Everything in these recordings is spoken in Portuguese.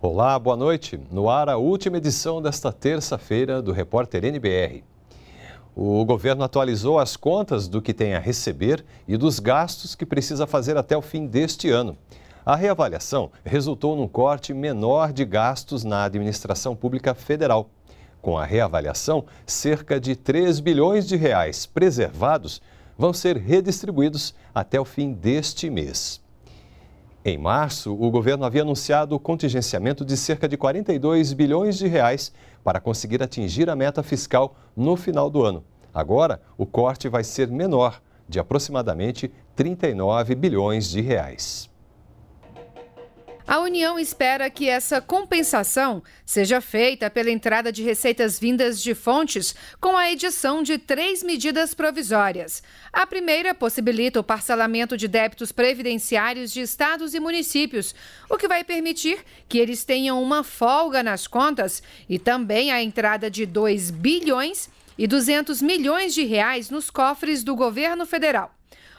Olá, boa noite. No ar, a última edição desta terça-feira do Repórter NBR. O governo atualizou as contas do que tem a receber e dos gastos que precisa fazer até o fim deste ano. A reavaliação resultou num corte menor de gastos na administração pública federal. Com a reavaliação, cerca de 3 bilhões de reais preservados vão ser redistribuídos até o fim deste mês. Em março, o governo havia anunciado o contingenciamento de cerca de 42 bilhões de reais para conseguir atingir a meta fiscal no final do ano. Agora, o corte vai ser menor, de aproximadamente 39 bilhões de reais. A União espera que essa compensação seja feita pela entrada de receitas vindas de fontes com a edição de três medidas provisórias. A primeira possibilita o parcelamento de débitos previdenciários de estados e municípios, o que vai permitir que eles tenham uma folga nas contas e também a entrada de 2 bilhões e 200 milhões de reais nos cofres do governo federal.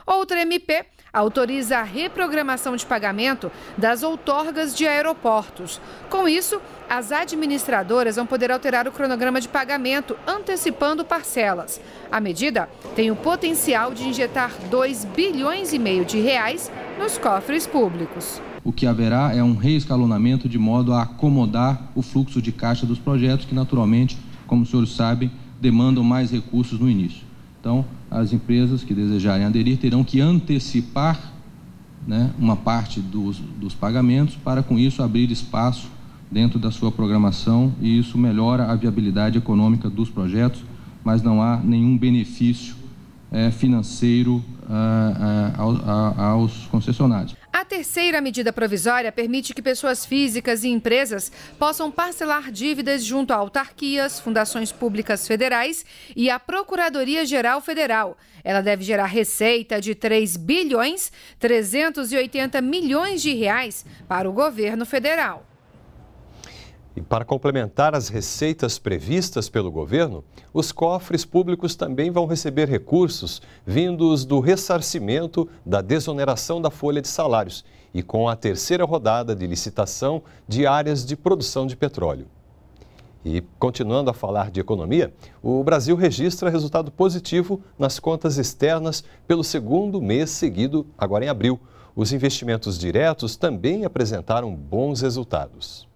Outra MP autoriza a reprogramação de pagamento das outorgas de aeroportos. Com isso, as administradoras vão poder alterar o cronograma de pagamento, antecipando parcelas. A medida tem o potencial de injetar 2 bilhões e meio de reais nos cofres públicos. O que haverá é um reescalonamento de modo a acomodar o fluxo de caixa dos projetos que naturalmente, como os senhores sabem, demandam mais recursos no início. Então, as empresas que desejarem aderir terão que antecipar né, uma parte dos, dos pagamentos para, com isso, abrir espaço dentro da sua programação e isso melhora a viabilidade econômica dos projetos, mas não há nenhum benefício é, financeiro ah, ah, aos concessionários terceira medida provisória permite que pessoas físicas e empresas possam parcelar dívidas junto a autarquias, fundações públicas federais e a Procuradoria Geral Federal. Ela deve gerar receita de 3 bilhões 380 milhões de reais para o governo federal. E para complementar as receitas previstas pelo governo, os cofres públicos também vão receber recursos vindos do ressarcimento da desoneração da folha de salários e com a terceira rodada de licitação de áreas de produção de petróleo. E continuando a falar de economia, o Brasil registra resultado positivo nas contas externas pelo segundo mês seguido, agora em abril. Os investimentos diretos também apresentaram bons resultados.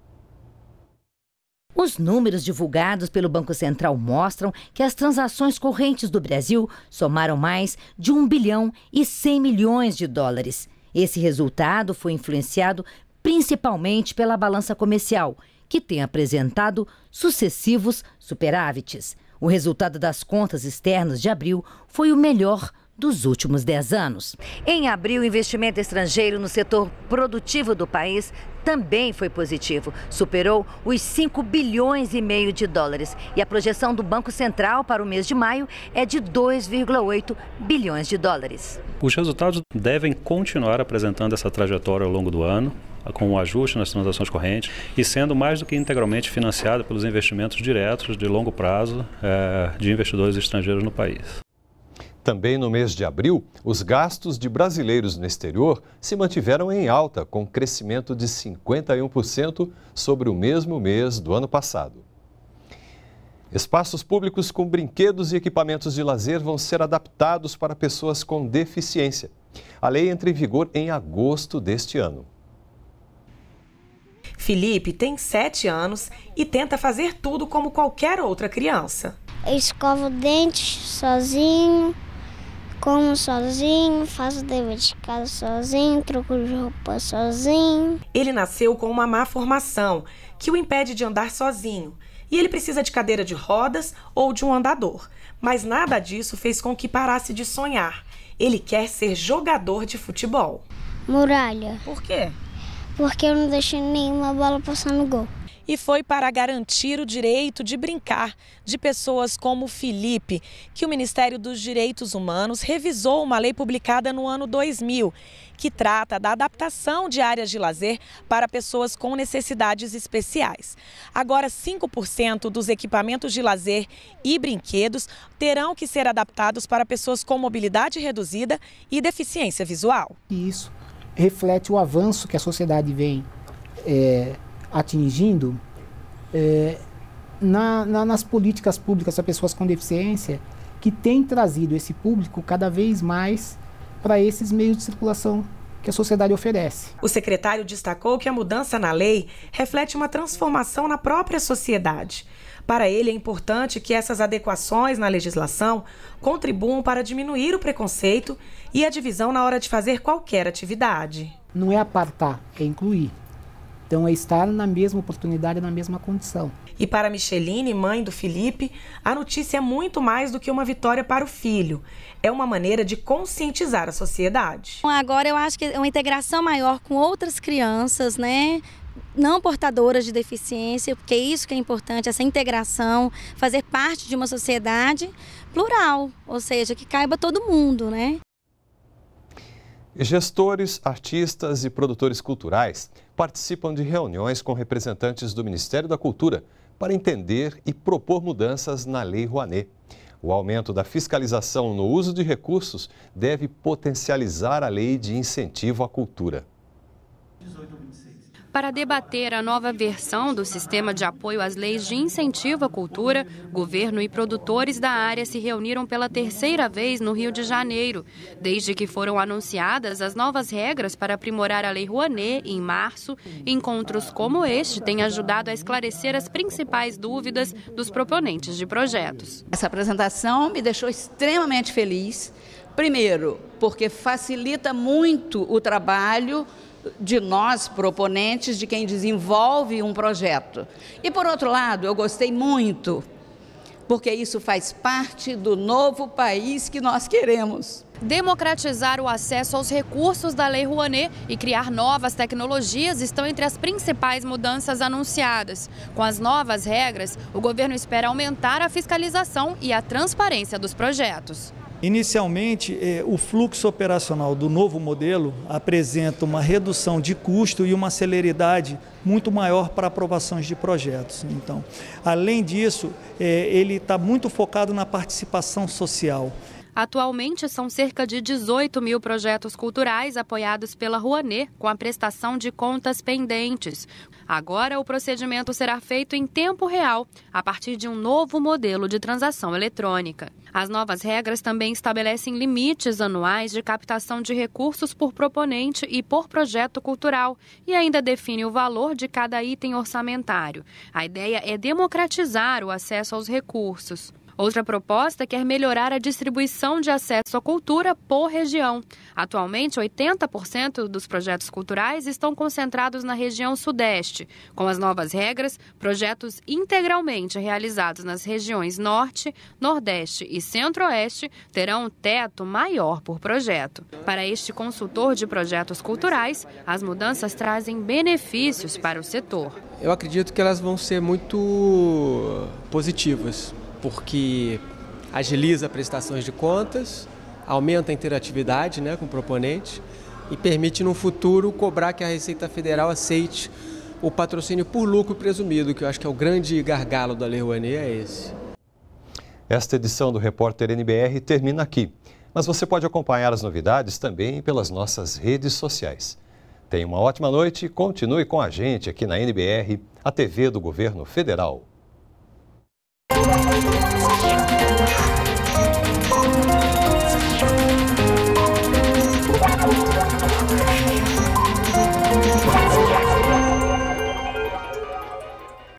Os números divulgados pelo Banco Central mostram que as transações correntes do Brasil somaram mais de 1 bilhão e 100 milhões de dólares. Esse resultado foi influenciado principalmente pela balança comercial, que tem apresentado sucessivos superávites. O resultado das contas externas de abril foi o melhor dos últimos 10 anos. Em abril, o investimento estrangeiro no setor produtivo do país também foi positivo, superou os 5 bilhões e meio de dólares e a projeção do Banco Central para o mês de maio é de 2,8 bilhões de dólares. Os resultados devem continuar apresentando essa trajetória ao longo do ano, com o um ajuste nas transações correntes e sendo mais do que integralmente financiado pelos investimentos diretos de longo prazo eh, de investidores estrangeiros no país. Também no mês de abril, os gastos de brasileiros no exterior se mantiveram em alta, com crescimento de 51% sobre o mesmo mês do ano passado. Espaços públicos com brinquedos e equipamentos de lazer vão ser adaptados para pessoas com deficiência. A lei entra em vigor em agosto deste ano. Felipe tem 7 anos e tenta fazer tudo como qualquer outra criança. Escova escovo dentes sozinho, como sozinho, faço dever de casa sozinho, troco de roupa sozinho. Ele nasceu com uma má formação que o impede de andar sozinho. E ele precisa de cadeira de rodas ou de um andador. Mas nada disso fez com que parasse de sonhar. Ele quer ser jogador de futebol. Muralha. Por quê? Porque eu não deixei nenhuma bola passar no gol e foi para garantir o direito de brincar de pessoas como Felipe, que o Ministério dos Direitos Humanos revisou uma lei publicada no ano 2000, que trata da adaptação de áreas de lazer para pessoas com necessidades especiais. Agora, 5% dos equipamentos de lazer e brinquedos terão que ser adaptados para pessoas com mobilidade reduzida e deficiência visual. Isso reflete o avanço que a sociedade vem é, atingindo, é, na, na, nas políticas públicas para pessoas com deficiência, que tem trazido esse público cada vez mais para esses meios de circulação que a sociedade oferece. O secretário destacou que a mudança na lei reflete uma transformação na própria sociedade. Para ele, é importante que essas adequações na legislação contribuam para diminuir o preconceito e a divisão na hora de fazer qualquer atividade. Não é apartar, é incluir. Então é estar na mesma oportunidade, na mesma condição. E para Micheline, mãe do Felipe, a notícia é muito mais do que uma vitória para o filho. É uma maneira de conscientizar a sociedade. Então, agora eu acho que é uma integração maior com outras crianças, né? não portadoras de deficiência, porque é isso que é importante, essa integração, fazer parte de uma sociedade plural, ou seja, que caiba todo mundo, né? Gestores, artistas e produtores culturais participam de reuniões com representantes do Ministério da Cultura para entender e propor mudanças na Lei Rouanet. O aumento da fiscalização no uso de recursos deve potencializar a lei de incentivo à cultura. 18, para debater a nova versão do sistema de apoio às leis de incentivo à cultura, governo e produtores da área se reuniram pela terceira vez no Rio de Janeiro, desde que foram anunciadas as novas regras para aprimorar a Lei Rouanet em março. Encontros como este têm ajudado a esclarecer as principais dúvidas dos proponentes de projetos. Essa apresentação me deixou extremamente feliz. Primeiro, porque facilita muito o trabalho de nós proponentes, de quem desenvolve um projeto. E por outro lado, eu gostei muito, porque isso faz parte do novo país que nós queremos. Democratizar o acesso aos recursos da Lei Rouanet e criar novas tecnologias estão entre as principais mudanças anunciadas. Com as novas regras, o governo espera aumentar a fiscalização e a transparência dos projetos. Inicialmente, eh, o fluxo operacional do novo modelo apresenta uma redução de custo e uma celeridade muito maior para aprovações de projetos. Então, além disso, eh, ele está muito focado na participação social. Atualmente são cerca de 18 mil projetos culturais apoiados pela Rouanet com a prestação de contas pendentes. Agora o procedimento será feito em tempo real, a partir de um novo modelo de transação eletrônica. As novas regras também estabelecem limites anuais de captação de recursos por proponente e por projeto cultural e ainda define o valor de cada item orçamentário. A ideia é democratizar o acesso aos recursos. Outra proposta quer melhorar a distribuição de acesso à cultura por região. Atualmente, 80% dos projetos culturais estão concentrados na região Sudeste. Com as novas regras, projetos integralmente realizados nas regiões Norte, Nordeste e Centro-Oeste terão um teto maior por projeto. Para este consultor de projetos culturais, as mudanças trazem benefícios para o setor. Eu acredito que elas vão ser muito positivas porque agiliza prestações de contas, aumenta a interatividade né, com o proponente e permite no futuro cobrar que a Receita Federal aceite o patrocínio por lucro presumido, que eu acho que é o grande gargalo da Lei Rouanet, é esse. Esta edição do Repórter NBR termina aqui, mas você pode acompanhar as novidades também pelas nossas redes sociais. Tenha uma ótima noite e continue com a gente aqui na NBR, a TV do Governo Federal. Thank you.